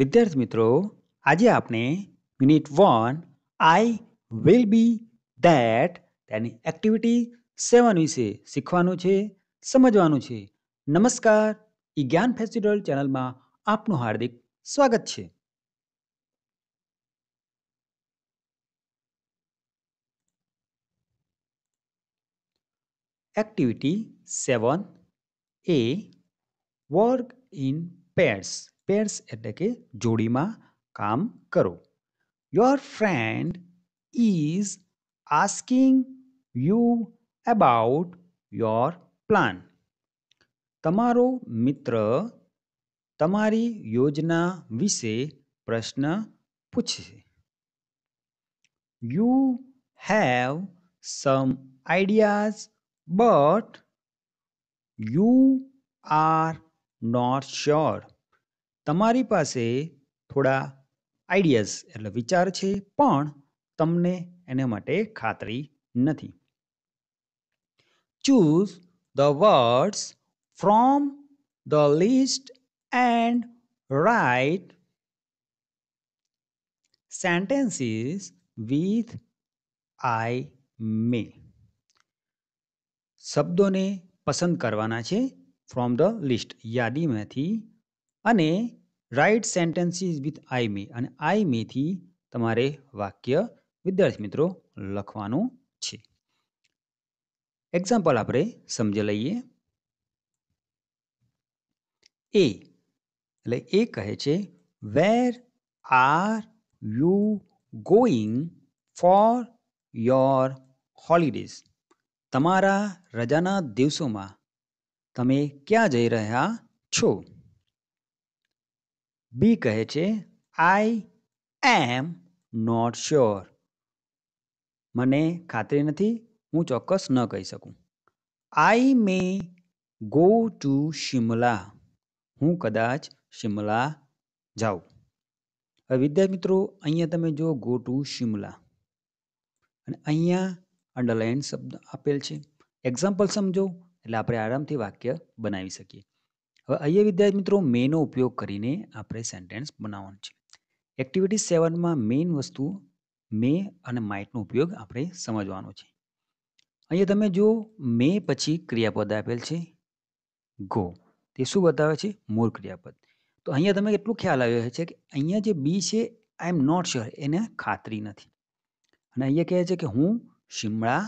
વિદ્યાર્થી મિત્રો આજે આપણે minute one I will be that તેની એક્ટિવિટી સેવન વિશે શીખવાનું છે સમજવાનું છે નમસ્કાર ઈ જ્ઞાન ફેસ્ટિવલ ચેનલમાં આપનું હાર્દિક સ્વાગત છે activity seven A work in pairs pairs एट के जोड़ी में काम करो your friend is asking you about your plan तमारो मित्र तमारी योजना विषे प्रश्न पूछे you have some ideas but you are not sure sure. તમારી પાસે થોડા આઈડિયાઝ એટલે વિચાર છે પણ તમને એના માટે ખાતરી નથી choose the words from the list and write sentences with I may શબ્દોને પસંદ કરવાના છે ફ્રોમ ધ લિસ્ટ યાદીમાંથી અને write sentences with I may અને આઈ મેથી તમારે વાક્ય વિદ્યાર્થી મિત્રો લખવાનું છે એક્ઝામ્પલ આપણે સમજી લઈએ એ એટલે એ કહે છે where are you going for your holidays તમારા રજાના દિવસોમાં તમે ક્યાં જઈ રહ્યા છો બી કહે છે આઈ એમ નોટ શ્યોર મને ખાતરી નથી હું ચોક્કસ ન કહી શકું I may go to Shimla હું કદાચ શિમલા જાઉં હવે વિદ્યાર્થી મિત્રો અહીંયા તમે જો ગો ટુ શિમલા અને અહીંયા અંડરલાઇન શબ્દ આપેલ છે એક્ઝામ્પલ સમજો એટલે આપણે આરામથી વાક્ય બનાવી શકીએ હવે અહીંયા વિદ્યાર્થી મિત્રો મેનો ઉપયોગ કરીને આપણે સેન્ટેન્સ બનાવવાનું છે એક્ટિવિટી સેવનમાં મેઇન વસ્તુ મે અને માઇટનો ઉપયોગ આપણે સમજવાનો છે અહીંયા તમે જો મે પછી ક્રિયાપદ આપેલ છે ગો તે શું બતાવે છે મૂળ ક્રિયાપદ તો અહીંયા તમે એટલું ખ્યાલ આવ્યો છે કે અહીંયા જે બી છે આઈ એમ નોટ શ્યોર એને ખાતરી નથી અને અહીંયા કહે છે કે હું શિમળા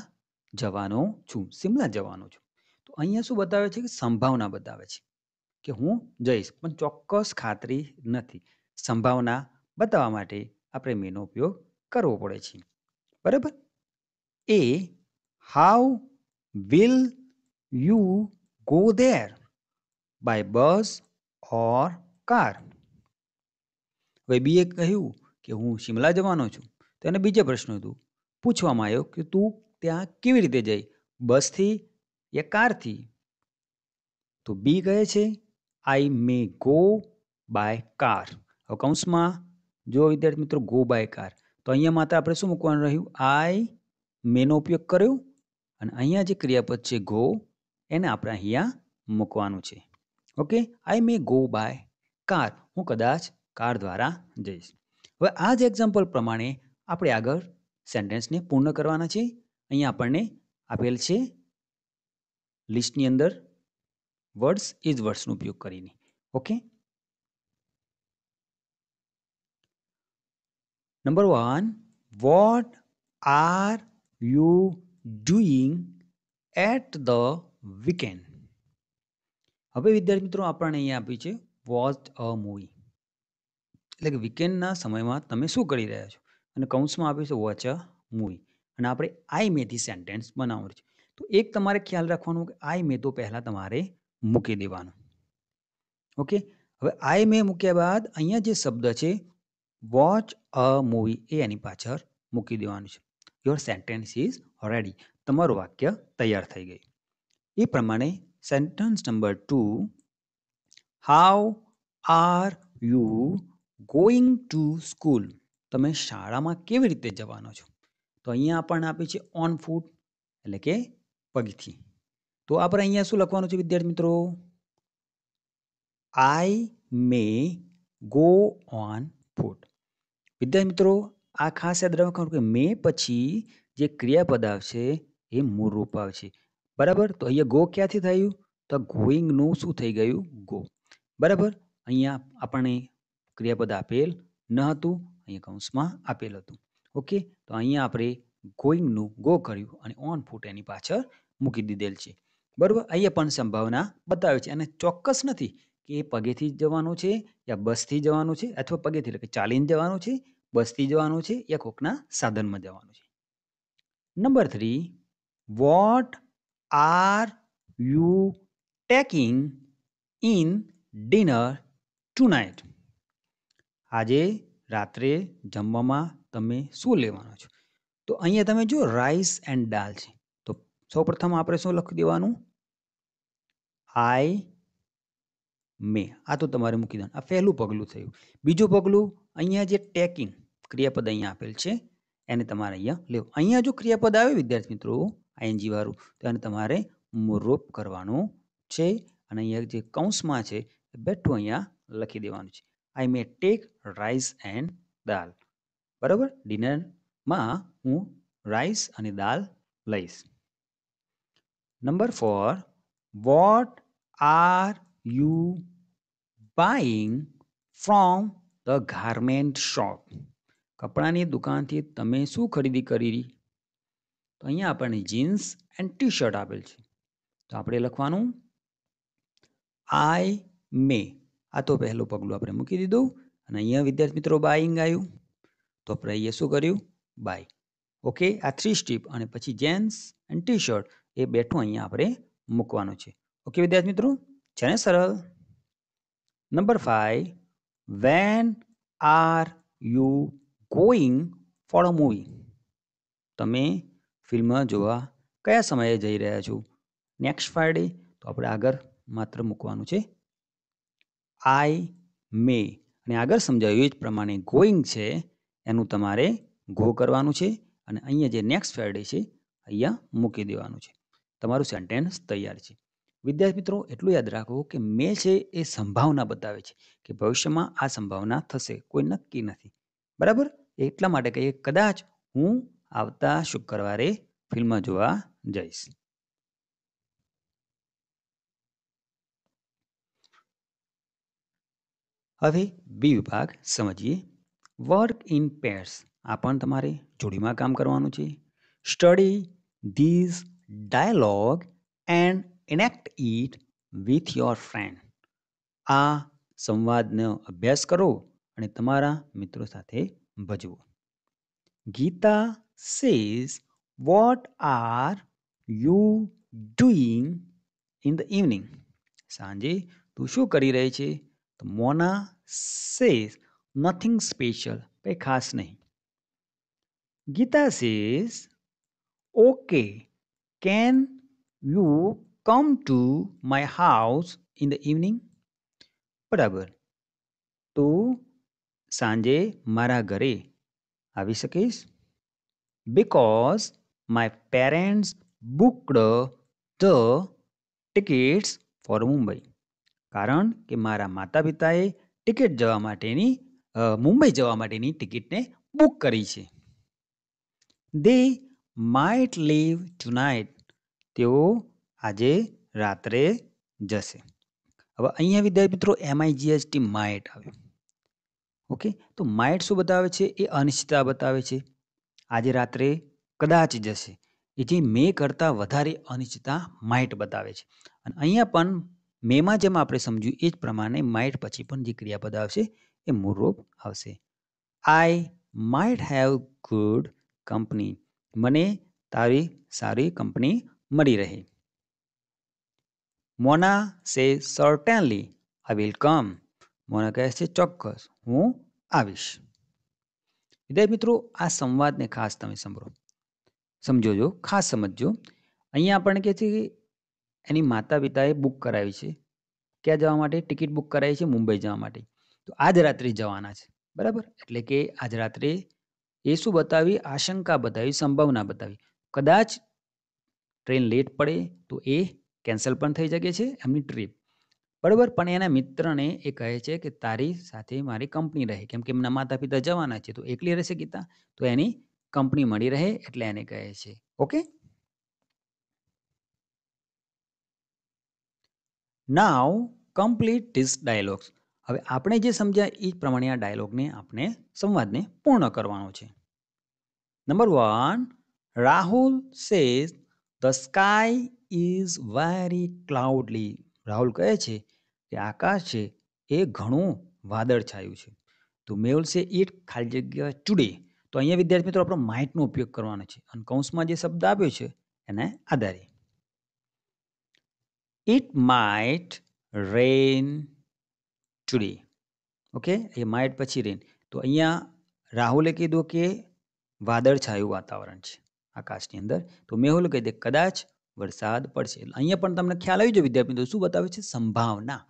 જવાનો છું શિમલા જવાનો છું તો અહીંયા શું બતાવે છે કે સંભાવના બતાવે છે કે હું જઈશ પણ ચોક્કસ ખાતરી નથી સંભાવના બતાવવા માટે આપણે મેનો ઉપયોગ કરવો પડે છે બરાબર એ how will you go there by bus or car હવે બીએ કહ્યું કે હું શિમલા જવાનો છું તો એને બીજો પ્રશ્ન હતું પૂછવામાં આવ્યો કે તું ત્યાં કેવી રીતે જઈ બસથી યા કારથી તો બી કહે છે I may go by car હવે કૌંસમાં જો વિદ્યાર્થી મિત્રો ગો બાય કાર તો અહીંયા માત્ર આપણે શું મૂકવાનું રહ્યું આઈ મેનો ઉપયોગ કર્યો અને અહીંયા જે ક્રિયાપદ છે ગો એને આપણે અહીંયા મૂકવાનું છે okay I may go by car હું કદાચ કાર દ્વારા જઈશ હવે આ જ એક્ઝામ્પલ પ્રમાણે આપણે આગળ સેન્ટેન્સને પૂર્ણ કરવાના છે અહીંયા આપણને આપેલ છે લિસ્ટની અંદર વર્ડ્સ ઇઝ વર્ડ્સનો ઉપયોગ કરીને okay number one what are you doing at the weekend હવે વિદ્યાર્થી મિત્રો આપણને અહીંયા આપ્યું છે વોચ અ મૂવી એટલે કે વીકેન્ડના સમયમાં તમે શું કરી રહ્યા છો અને કૌંસમાં આપ્યું છે વોચ અ મૂવી અને આપણે આઈ મેથી સેન્ટેન્સ બનાવવાનું છે તો એક તમારે ખ્યાલ રાખવાનું કે આઈ મે તો પહેલાં તમારે મૂકી દેવાનું ઓકે હવે આઈ મેં મૂક્યા બાદ અહીંયા જે શબ્દ છે વોચ અ મૂવી એ એની પાછળ મૂકી દેવાનું છે યોર સેન્ટેન્સ ઇઝ રેડી તમારું વાક્ય તૈયાર થઈ ગયું એ પ્રમાણે sentence number two how are you going to school તમે શાળામાં કેવી રીતે જવાનો છો તો અહીંયા પણ આપી છે ઓન ફૂટ એટલે કે પગથી તો આપણે અહીંયા શું લખવાનું છે વિદ્યાર્થી મિત્રો આઈ મે ગો ઓન ફૂટ વિદ્યાર્થી મિત્રો આ ખાસ યાદ રાખવાનું કે મે પછી જે ક્રિયાપદ આવશે એ મૂળ રૂપ આવશે બરાબર તો અહીંયા ગો ક્યાંથી થયું તો ગોઈંગનું શું થઈ ગયું ગો બરાબર અહીંયા આપણને ક્રિયાપદ આપેલ ન હતું અહીંયા કૌંસમાં આપેલ હતું ઓકે તો અહીંયા આપણે ગોઈંગનું ગો કર્યું અને ઓન ફૂટ એની પાછળ મૂકી દીધેલ છે બરાબર અહીંયા પણ સંભાવના બતાવે છે અને ચોક્કસ નથી કે એ પગેથી જવાનું છે યા બસથી જવાનું છે અથવા પગેથી એટલે કે ચાલીને જવાનું છે બસથી જવાનું છે યા કોકના સાધનમાં જવાનું છે number three what are you taking in dinner tonight આજે રાત્રે જમવામાં તમે શું લેવાનો છો તો અહીંયા તમે જો રાઈસ એન્ડ દાલ છે સૌપ્રથમ આપણે શું લખી દેવાનું આઈ મે આ તો તમારે મૂકી દેવાનું આ પહેલું પગલું થયું બીજું પગલું અહીંયા જે ટેકિંગ ક્રિયાપદ અહીંયા આપેલ છે એને તમારે અહીંયા લેવું અહીંયા જો ક્રિયાપદ આવે વિદ્યાર્થી મિત્રો આઈએનજી વાળું તો એને તમારે રોપ કરવાનું છે અને અહીંયા જે કૌંસમાં છે એ બેઠું અહીંયા લખી દેવાનું છે I may take rice and dal બરાબર ડિનરમાં હું રાઈસ અને દાલ લઈશ Number 4 What are you buying from the garment shop કપડાની દુકાનથી તમે શું ખરીદી કરી તો અહીંયા આપણને જીન્સ એન્ડ ટી શર્ટ આપેલ છે તો આપણે લખવાનું આઈ મે આ તો પહેલું પગલું આપણે મૂકી દીધું અને અહીંયા વિદ્યાર્થી મિત્રો બાઇંગ આવ્યું તો આપણે અહીંયા શું કર્યું બાય ઓકે આ થ્રી સ્ટીપ અને પછી જેન્ટ્સ એન્ડ ટી શર્ટ એ બેઠું અહીંયા આપણે મૂકવાનું છે ઓકે વિદ્યાર્થી મિત્રો છે ને સરળ number five when are you going for a movie તમે ફિલ્મ જોવા કયા સમયે જઈ રહ્યા છો નેક્સ્ટ ફ્રાઈડે તો આપણે આગળ માત્ર મૂકવાનું છે આઈ મે અને આગળ સમજાવ્યું એ જ પ્રમાણે ગોઈંગ છે એનું તમારે ગો કરવાનું છે અને અહીંયા જે નેક્સ્ટ ફ્રાઈડે છે અહીંયા મૂકી દેવાનું છે તમારું સેન્ટેન્સ તૈયાર છે વિદ્યાર્થી મિત્રો એટલું યાદ રાખો કે મેં છે એ સંભાવના બતાવે છે કે ભવિષ્યમાં આ સંભાવના થશે કોઈ નક્કી નથી બરાબર એટલા માટે કહીએ કદાચ હું આવતા શુક્રવારે ફિલ્મ જોવા જઈશ હવે બી વિભાગ સમજીએ વર્ક ઇન પેર્સ આ પણ તમારે જોડીમાં કામ કરવાનું છે study these dialogue, and enact it with your friend. આ સંવાદનો અભ્યાસ કરો અને તમારા મિત્રો સાથે ભજવો Gita says what are you doing in the evening સાંજે તું શું કરી રહી છે તો મોના સેઝ નથિંગ સ્પેશિયલ કંઈ ખાસ નહીં Geeta says okay Can you come to my house in the evening? બરાબર. તો સાંજે મારા ઘરે આવી શકીશ? Because my parents booked the tickets for Mumbai. કારણ કે મારા માતા પિતાએ ટિકિટ જવા માટેની મુંબઈ જવા માટેની ટિકિટને બુક કરી છે. They might leave tonight. તેઓ આજે રાત્રે જશે હવે અહીંયા વિદ્યાર્થી મિત્રો એમઆઈજીએસટી માઇટ આવે ઓકે તો માઇટ શું બતાવે છે એ અનિશ્ચિતતા બતાવે છે આજે રાત્રે કદાચ જશે એ જે મે કરતાં વધારે અનિશ્ચિતતા માઇટ બતાવે છે અને અહીંયા પણ મેમાં જેમ આપણે સમજ્યું એ જ પ્રમાણે માઇટ પછી પણ જે ક્રિયાપદ આવશે એ મૂળરૂપ આવશે I might have good company મને તારી સારી કંપની મળી રહે મોના સે સર્ટેનલી આઈ વિલ કમ મોના કહે છે ચોક્કસ હું આવીશ વિદ્યાર્થી મિત્રો આ સંવાદને ખાસ તમે સાંભળો સમજોજો ખાસ સમજજો અહીંયા આપણને કહે છે કે એની માતા પિતાએ બુક કરાવી છે ક્યાં જવા માટે ટિકિટ બુક કરાવી છે મુંબઈ જવા માટે તો આજ રાત્રે જવાના છે બરાબર એટલે કે આજ રાત્રે એ શું બતાવી આશંકા બતાવી સંભાવના બતાવી કદાચ ટ્રેન લેટ પડે તો એ કેન્સલ પણ થઈ શકે છે એમની ટ્રીપ બરાબર પણ એના મિત્રને એ કહે છે કે તારી સાથે મારી કંપની રહે કેમ કે એમના માતા પિતા જવાના છે તો એકલી રહેશે ગીતા તો એની કંપની મળી રહે એટલે એને કહે છે okay now complete this dialogues હવે આપણે જે સમજ્યા એ પ્રમાણે આ ડાયલોગને આપણે સંવાદને પૂર્ણ કરવાનો છે number one Rahul says the sky is very cloudy Rahul કહે છે કે આકાશ છે એ ઘણું વાદળછાયું છે તો મેહુલ છે ઈટ ખાલી જગ્યા ટુડે તો અહીંયા વિદ્યાર્થી મિત્રો આપણો માઇટનો ઉપયોગ કરવાનો છે અને કૌંસમાં જે શબ્દ આપ્યો છે એને આધારે ઇટ માઇટ રેન ચૂડે ઓકે એ માઇટ પછી રેન તો અહીંયા રાહુલે કીધું કે વાદળછાયું વાતાવરણ છે આકાશની અંદર તો મેહુલ કહી દે કદાચ વરસાદ પડશે અહીંયા પણ તમને ખ્યાલ આવી જાય વિદ્યાર્થી શું બતાવે છે સંભાવના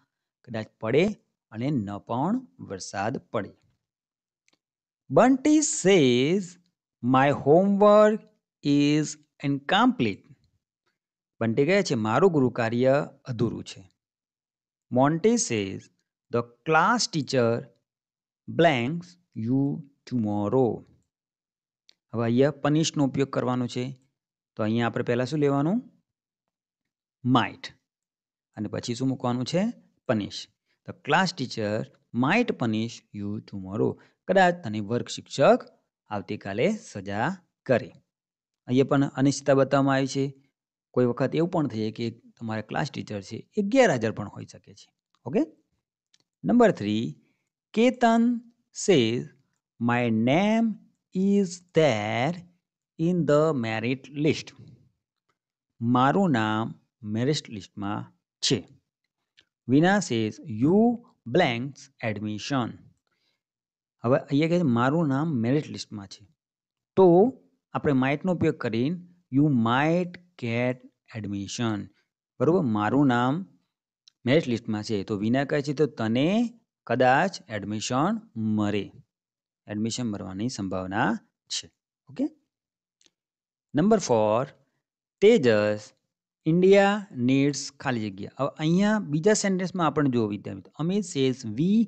કદાચ પડે અને ન પણ વરસાદ પડે Bunty says my homework is incomplete Bunty કહે છે મારું ગુરુ કાર્ય અધૂરું છે Monty says the class teacher blanks you tomorrow હવે અહીંયા પનિશનો ઉપયોગ કરવાનો છે તો અહીંયા આપણે પહેલાં શું લેવાનું માઇટ અને પછી શું મૂકવાનું છે પનિશ તો class teacher might punish you tomorrow કદાચ તને વર્ગ શિક્ષક આવતીકાલે સજા કરે અહીંયા પણ અનિશ્ચિતતા બતાવવામાં આવી છે કોઈ વખત એવું પણ થઈએ કે તમારા ક્લાસ ટીચર છે એ ગેરહાજર પણ હોઈ શકે છે okay number three Ketan says my name is there in the merit list મારું નામ મેરિટ લિસ્ટમાં છે વિના સેઝ યુ બ્લેન્ક્સ એડમિશન હવે અહીંયા કહે છે મારું નામ મેરિટ લિસ્ટમાં છે તો આપણે માઇટનો ઉપયોગ કરીને યુ માઇટ ગેટ એડમિશન બરાબર મારું નામ મેરિટ લિસ્ટમાં છે તો વિના કહે છે તો તને કદાચ એડમિશન મળે એડમિશન મળવાની સંભાવના છે okay number four Tejas India needs ખાલી જગ્યા હવે અહીંયા બીજા સેન્ટેન્સમાં આપણે જો વિદ્યાર્થી અમે says we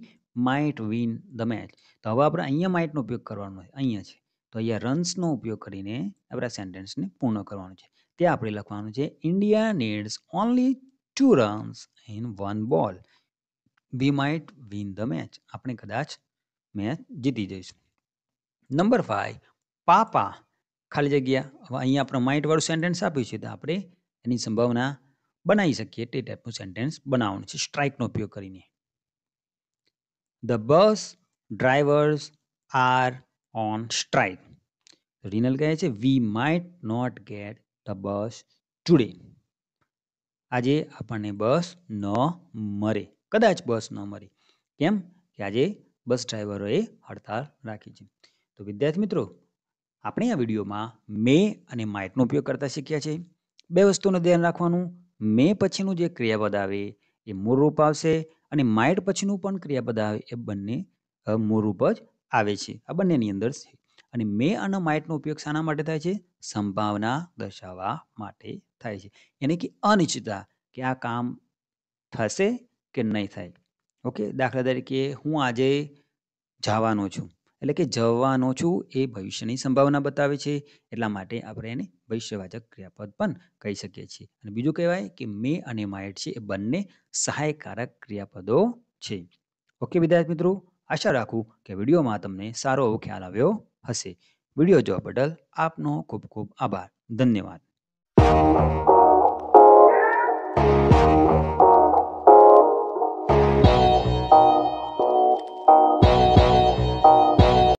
might win the match તો હવે આપણે અહીંયા માઇટનો ઉપયોગ કરવાનો છે અહીંયા છે તો અહીંયા રન્સનો ઉપયોગ કરીને આપણે સેન્ટેન્સને પૂર્ણ કરવાનું છે તે આપણે લખવાનું છે India needs only two runs in one ball we might win the match આપણે કદાચ મેચ જીતી જઈશ નંબર ફાઈવ પાપા ખાલી જગ્યા હવે અહીંયા આપણે માઇન્ડવાળું સેન્ટેન્સ આપ્યું છે તો આપણે એની સંભાવના બનાવી શકીએ તે ટાઈપનું સેન્ટેન્સ બનાવવાનું છે સ્ટ્રાઇકનો ઉપયોગ કરીને the bus drivers are on strike Rinal કહે છે we might not get the bus today આજે આપણને બસ ન મરે કદાચ બસ ન મરે કેમ કે આજે બસ ડ્રાઈવરોએ હડતાળ રાખી છે તો વિદ્યાર્થી મિત્રો આપણે આ વિડીયોમાં મે અને માઇટનો ઉપયોગ કરતા શીખ્યા છે બે વસ્તુનું ધ્યાન રાખવાનું મે પછીનું જે ક્રિયાપદ આવે એ મૂળ રૂપ આવશે અને માઇટ પછીનું પણ ક્રિયાપદ આવે એ બંને મૂળ રૂપ જ આવે છે આ બંનેની અંદર છે અને મે અને માઇટનો ઉપયોગ શાના માટે થાય છે સંભાવના દર્શાવવા માટે થાય છે યાની કે અનિશ્ચિતતા કે આ કામ થશે કે નહીં થાય ઓકે દાખલા તરીકે હું આજે જવાનો છું એટલે કે જવાનો છું એ ભવિષ્યની સંભાવના બતાવે છે એટલા માટે આપણે એને ભવિષ્યવાચક ક્રિયાપદ પણ કહી શકીએ છીએ અને બીજું કહેવાય કે મે અને માઇટ છે એ બંને સહાયકારક ક્રિયાપદો છે ઓકે વિદ્યાર્થી મિત્રો આશા રાખું કે વિડીયોમાં તમને સારો એવો ખ્યાલ આવ્યો હશે વિડીયો જોવા બદલ આપનો ખૂબ ખૂબ આભાર ધન્યવાદ